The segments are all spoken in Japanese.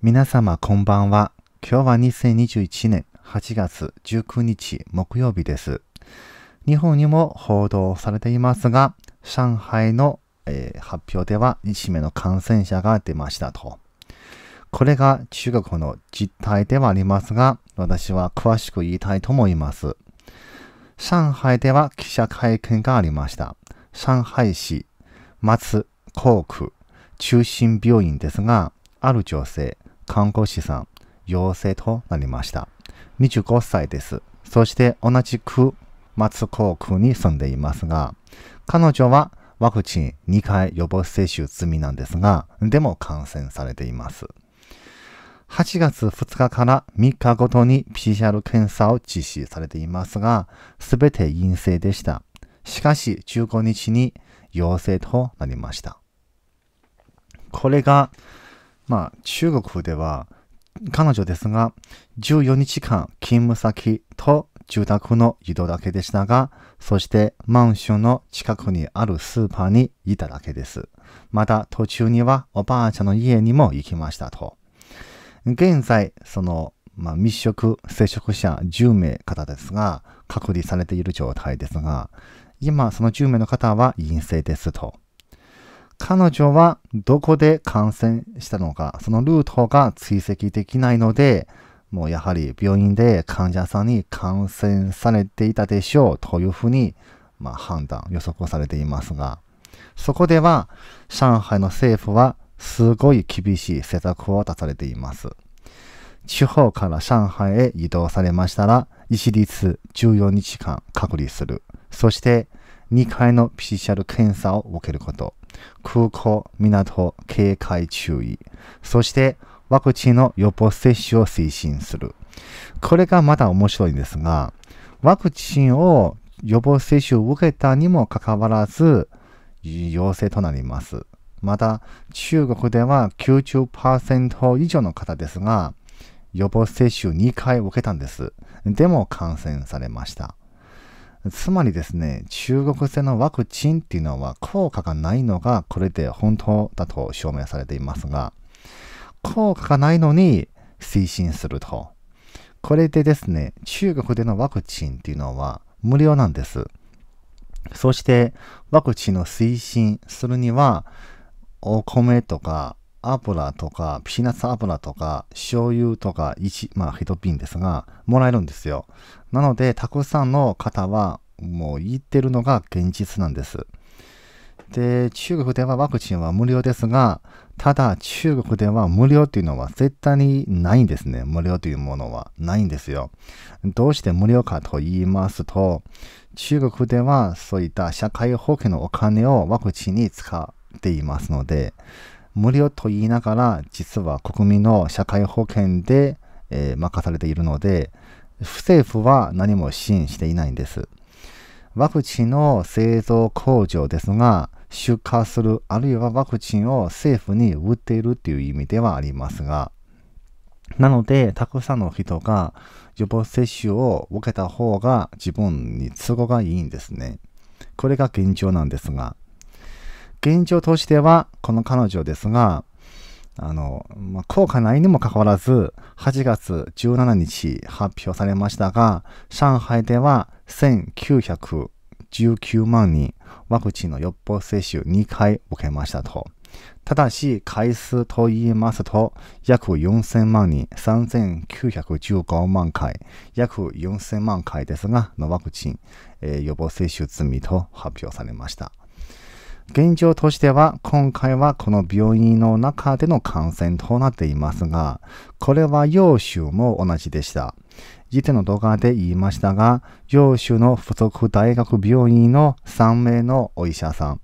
皆様こんばんは。今日は2021年8月19日木曜日です。日本にも報道されていますが、上海の、えー、発表では1名の感染者が出ましたと。これが中国の実態ではありますが、私は詳しく言いたいと思います。上海では記者会見がありました。上海市松江区中心病院ですが、ある女性、看護師さん、陽性となりました。25歳です。そして同じく松高区に住んでいますが、彼女はワクチン2回予防接種済みなんですが、でも感染されています。8月2日から3日ごとに PCR 検査を実施されていますが、すべて陰性でした。しかし15日に陽性となりました。これがまあ、中国では、彼女ですが、14日間勤務先と住宅の移動だけでしたが、そしてマンションの近くにあるスーパーにいただけです。また途中にはおばあちゃんの家にも行きましたと。現在、その、まあ、密食接触者10名方ですが、隔離されている状態ですが、今その10名の方は陰性ですと。彼女はどこで感染したのか、そのルートが追跡できないので、もうやはり病院で患者さんに感染されていたでしょうというふうに、まあ、判断、予測をされていますが、そこでは上海の政府はすごい厳しい政策を出されています。地方から上海へ移動されましたら、一律14日間隔離する。そして2回の PCR 検査を受けること。空港、港、警戒注意。そして、ワクチンの予防接種を推進する。これがまた面白いんですが、ワクチンを予防接種を受けたにもかかわらず、陽性となります。また、中国では90%以上の方ですが、予防接種2回受けたんです。でも感染されました。つまりですね、中国製のワクチンっていうのは効果がないのがこれで本当だと証明されていますが、効果がないのに推進すると。これでですね、中国でのワクチンっていうのは無料なんです。そして、ワクチンの推進するには、お米とか油とか、ピーナッツ油とか、醤油とか、1、まあ、一瓶ですが、もらえるんですよ。なので、たくさんの方は、もう言ってるのが現実なんです。で、中国ではワクチンは無料ですが、ただ中国では無料というのは絶対にないんですね。無料というものはないんですよ。どうして無料かと言いますと、中国ではそういった社会保険のお金をワクチンに使っていますので、無料と言いながら、実は国民の社会保険で、えー、任されているので、政府は何も支援していないんです。ワクチンの製造工場ですが、出荷する、あるいはワクチンを政府に売っているという意味ではありますが、なので、たくさんの人が予防接種を受けた方が自分に都合がいいんですね。これが現状なんですが、現状としては、この彼女ですが、あの、まあ、効果ないにもかかわらず、8月17日発表されましたが、上海では1919万人、ワクチンの予防接種2回受けましたと。ただし、回数と言いますと、約4000万人、3915万回、約4000万回ですが、のワクチン、えー、予防接種済みと発表されました。現状としては今回はこの病院の中での感染となっていますが、これは要州も同じでした。以前の動画で言いましたが、要州の附属大学病院の3名のお医者さん、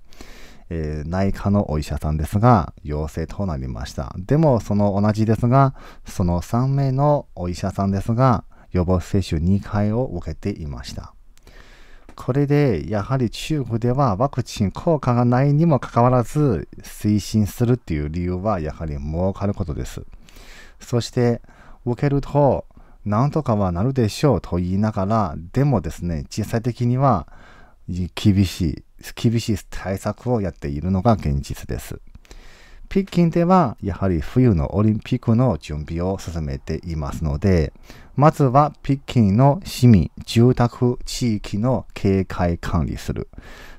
えー、内科のお医者さんですが、陽性となりました。でも、その同じですが、その3名のお医者さんですが、予防接種2回を受けていました。これでやはり中国ではワクチン効果がないにもかかわらず推進するっていう理由はやはり儲かることです。そして受けるとなんとかはなるでしょうと言いながらでもですね実際的には厳しい厳しい対策をやっているのが現実です。北京ではやはり冬のオリンピックの準備を進めていますので、まずは北京の市民、住宅地域の警戒管理する。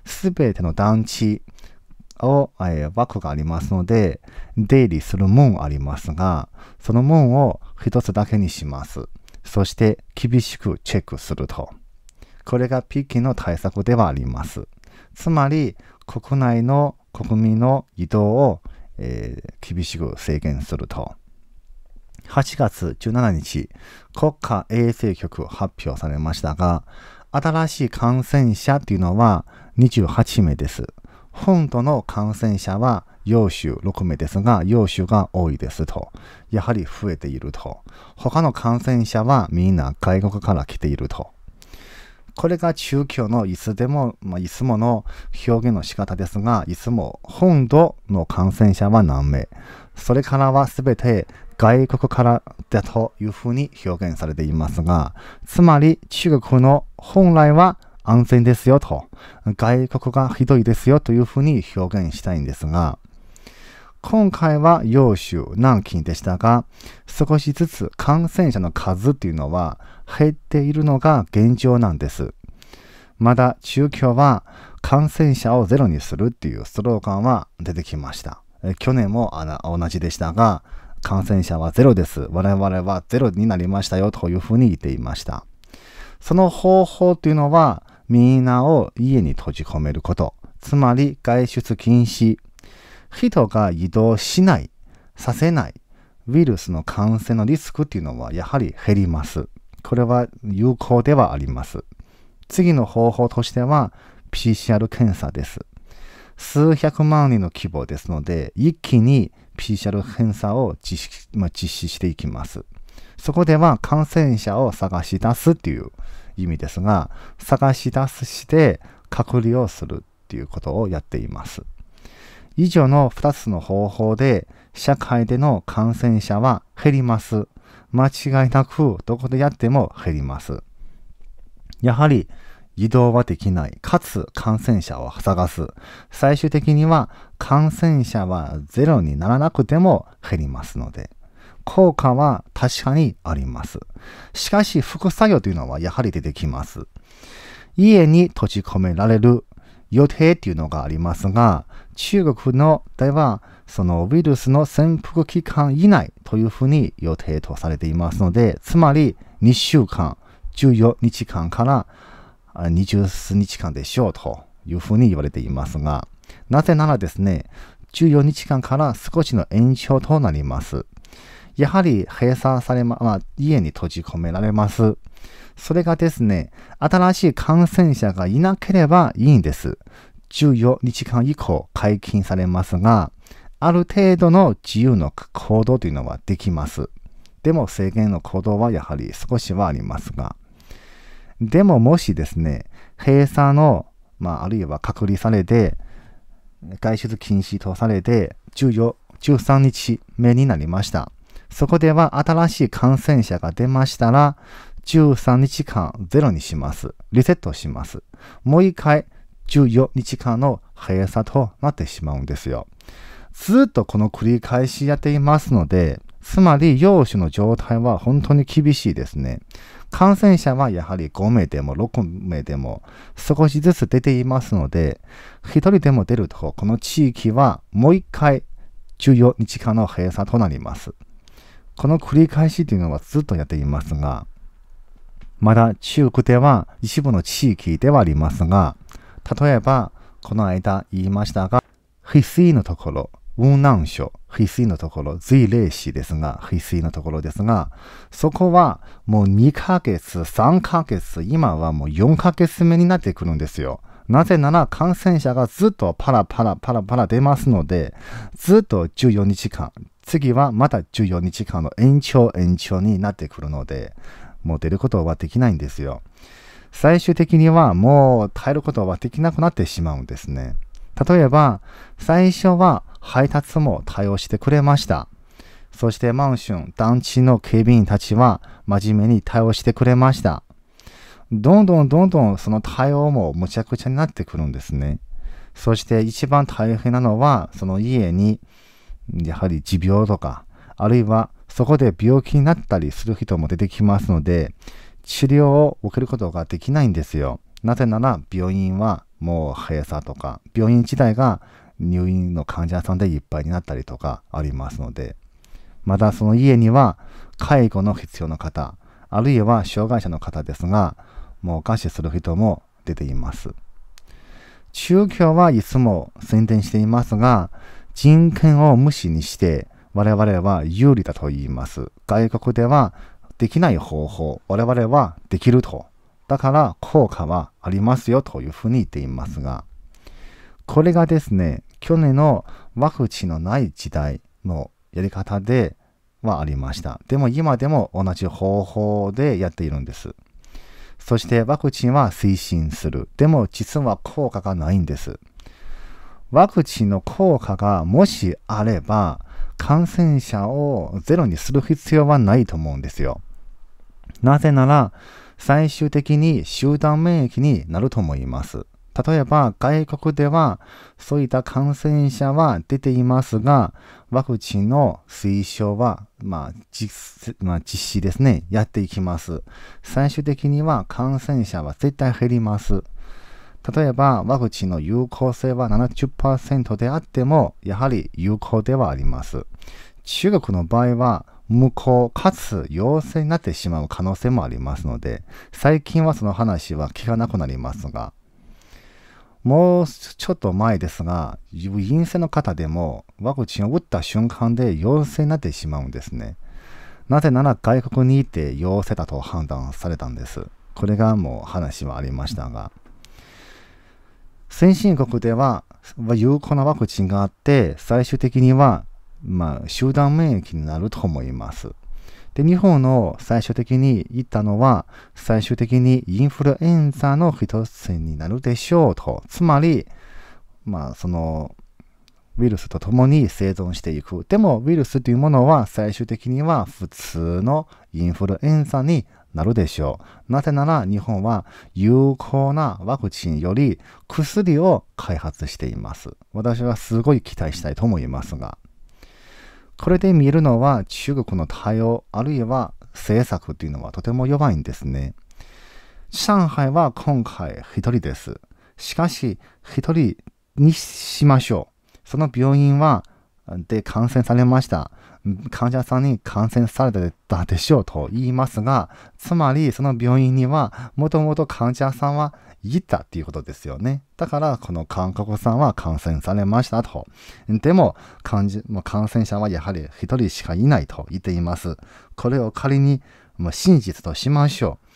すべての団地を、えー、枠がありますので、出入りする門ありますが、その門を一つだけにします。そして厳しくチェックすると。これが北京の対策ではあります。つまり、国内の国民の移動をえー、厳しく制限すると、8月17日、国家衛生局発表されましたが、新しい感染者というのは28名です。本土の感染者は陽州6名ですが、陽州が多いですと。やはり増えていると。他の感染者はみんな外国から来ていると。これが中京のいつでも、まあ、いつもの表現の仕方ですが、いつも本土の感染者は何名、それからはすべて外国からだというふうに表現されていますが、つまり中国の本来は安全ですよと、外国がひどいですよというふうに表現したいんですが、今回は揚州、南京でしたが、少しずつ感染者の数っていうのは減っているのが現状なんです。まだ中京は感染者をゼロにするっていうスローガンは出てきました。去年も同じでしたが、感染者はゼロです。我々はゼロになりましたよというふうに言っていました。その方法というのは、みんなを家に閉じ込めること。つまり外出禁止。人が移動しない、させない、ウイルスの感染のリスクっていうのはやはり減ります。これは有効ではあります。次の方法としては PCR 検査です。数百万人の規模ですので、一気に PCR 検査を実,、まあ、実施していきます。そこでは感染者を探し出すっていう意味ですが、探し出して隔離をするっていうことをやっています。以上の2つの方法で社会での感染者は減ります。間違いなくどこでやっても減ります。やはり移動はできない、かつ感染者を探す。最終的には感染者はゼロにならなくても減りますので、効果は確かにあります。しかし副作用というのはやはり出てきます。家に閉じ込められる予定っていうのがありますが、中国のでは、そのウイルスの潜伏期間以内というふうに予定とされていますので、つまり2週間、14日間から20数日間でしょうというふうに言われていますが、なぜならですね、14日間から少しの延長となります。やはり閉鎖されま、まあ、家に閉じ込められます。それがですね、新しい感染者がいなければいいんです。14日間以降解禁されますが、ある程度の自由の行動というのはできます。でも制限の行動はやはり少しはありますが。でももしですね、閉鎖の、まあ、あるいは隔離されて、外出禁止とされて、14、13日目になりました。そこでは新しい感染者が出ましたら、13日間ゼロにします。リセットします。もう一回14日間の閉鎖となってしまうんですよ。ずっとこの繰り返しやっていますので、つまり、陽姿の状態は本当に厳しいですね。感染者はやはり5名でも6名でも少しずつ出ていますので、1人でも出ると、この地域はもう1回14日間の閉鎖となります。この繰り返しというのはずっとやっていますが、まだ中国では一部の地域ではありますが、例えば、この間言いましたが、翡翠のところ、雲南省、翡翠のところ、随霊市ですが、翡翠のところですが、そこはもう2ヶ月、3ヶ月、今はもう4ヶ月目になってくるんですよ。なぜなら感染者がずっとパラパラパラパラ出ますので、ずっと14日間、次はまた14日間の延長延長になってくるので、もう出ることはできないんですよ。最終的にはもう耐えることはできなくなってしまうんですね。例えば、最初は配達も対応してくれました。そしてマンション、団地の警備員たちは真面目に対応してくれました。どんどんどんどんその対応もむちゃくちゃになってくるんですね。そして一番大変なのは、その家に、やはり持病とか、あるいはそこで病気になったりする人も出てきますので、治療を受けることができないんですよ。なぜなら病院はもう閉鎖とか、病院自体が入院の患者さんでいっぱいになったりとかありますので、またその家には介護の必要な方、あるいは障害者の方ですが、もう餓死する人も出ています。宗教はいつも宣伝していますが、人権を無視にして我々は有利だと言います。外国ではできない方法、我々はできると。だから効果はありますよというふうに言っていますが、これがですね、去年のワクチンのない時代のやり方ではありました。でも今でも同じ方法でやっているんです。そしてワクチンは推進する。でも実は効果がないんです。ワクチンの効果がもしあれば、感染者をゼロにする必要はないと思うんですよ。なぜなら、最終的に集団免疫になると思います。例えば、外国では、そういった感染者は出ていますが、ワクチンの推奨は、まあ実、まあ、実施ですね、やっていきます。最終的には感染者は絶対減ります。例えば、ワクチンの有効性は70%であっても、やはり有効ではあります。中国の場合は、無効かつ陽性になってしまう可能性もありますので最近はその話は聞かなくなりますがもうちょっと前ですが陰性の方でもワクチンを打った瞬間で陽性になってしまうんですねなぜなら外国にいて陽性だと判断されたんですこれがもう話はありましたが先進国では有効なワクチンがあって最終的にはまあ、集団免疫になると思います。で、日本の最終的に言ったのは、最終的にインフルエンザの一つになるでしょうと。つまり、まあ、その、ウイルスと共に生存していく。でも、ウイルスというものは最終的には普通のインフルエンザになるでしょう。なぜなら日本は有効なワクチンより薬を開発しています。私はすごい期待したいと思いますが。これで見るのは中国の対応、あるいは政策というのはとても弱いんですね。上海は今回一人です。しかし、一人にしましょう。その病院は、で感染されました。患者さんに感染されたでしょうと言いますが、つまりその病院にはもともと患者さんはいたっていうことですよね。だから、この韓国さんは感染されましたと。でも、感じもう感染者はやはり1人しかいないと言っています。これを仮にもう真実としましょう。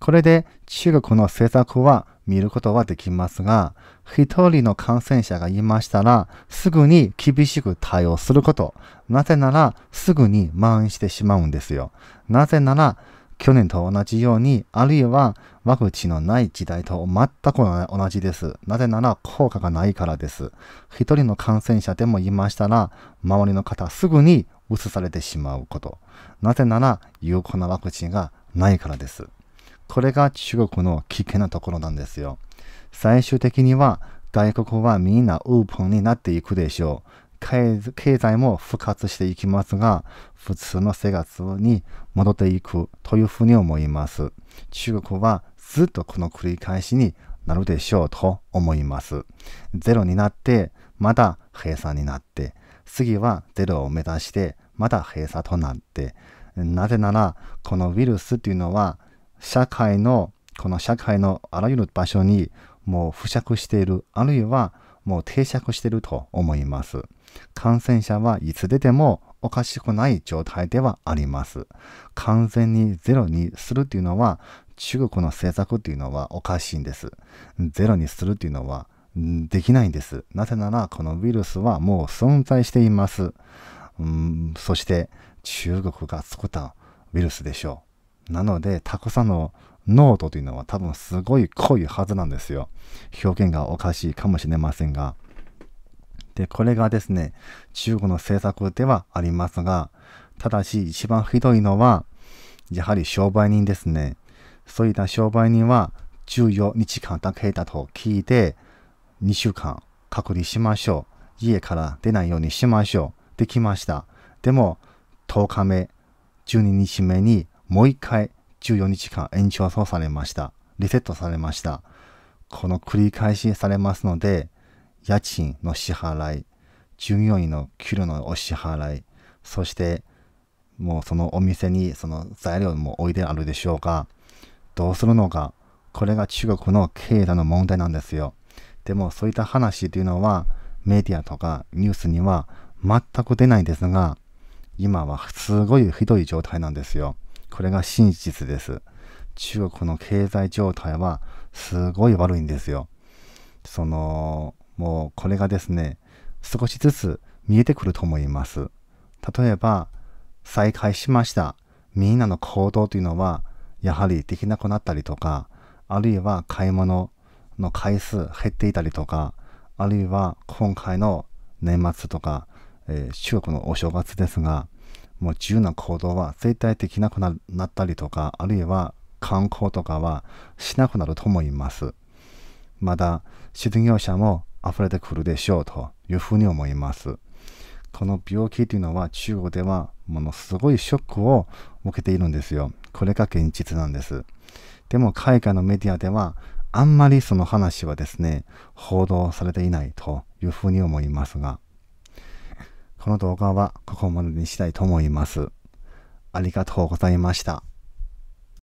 これで中国の政策は見ることはできますが、一人の感染者がいましたら、すぐに厳しく対応すること。なぜなら、すぐに蔓延してしまうんですよ。なぜなら、去年と同じように、あるいはワクチンのない時代と全く同じです。なぜなら効果がないからです。一人の感染者でもいましたら、周りの方すぐに移されてしまうこと。なぜなら有効なワクチンがないからです。これが中国の危険なところなんですよ。最終的には外国はみんなウープンになっていくでしょう。経済も復活していきますが、普通の生活に戻っていくというふうに思います。中国はずっとこの繰り返しになるでしょうと思います。ゼロになって、また閉鎖になって、次はゼロを目指して、また閉鎖となって、なぜなら、このウイルスというのは、社会の、この社会のあらゆる場所にもう付着している、あるいはもう定着していると思います。感染者はいつ出てもおかしくない状態ではあります。完全にゼロにするというのは、中国の政策というのはおかしいんです。ゼロにするというのはできないんです。なぜなら、このウイルスはもう存在しています。うん、そして、中国が作ったウイルスでしょう。なので、たくさんのノートというのは多分すごい濃いはずなんですよ。表現がおかしいかもしれませんが。で、これがですね、中国の政策ではありますが、ただし一番ひどいのは、やはり商売人ですね。そういった商売人は14日間だけだと聞いて、2週間隔離しましょう。家から出ないようにしましょう。できました。でも、10日目、12日目にもう一回14日間延長されました。リセットされました。この繰り返しされますので、家賃の支払い、従業員の給料のお支払い、そしてもうそのお店にその材料も置いてあるでしょうか。どうするのか。これが中国の経済の問題なんですよ。でもそういった話というのはメディアとかニュースには全く出ないんですが、今はすごいひどい状態なんですよ。これが真実です。中国の経済状態はすごい悪いんですよ。そのもうこれがですね、少しずつ見えてくると思います。例えば、再開しました。みんなの行動というのは、やはりできなくなったりとか、あるいは買い物の回数減っていたりとか、あるいは今回の年末とか、えー、中国のお正月ですが、もう自由な行動は絶対できなくなったりとか、あるいは観光とかはしなくなると思います。まだ、失業者も溢れてくるでしょうというふうに思います。この病気というのは中国ではものすごいショックを受けているんですよ。これが現実なんです。でも海外のメディアではあんまりその話はですね、報道されていないというふうに思いますが、この動画はここまでにしたいと思います。ありがとうございました。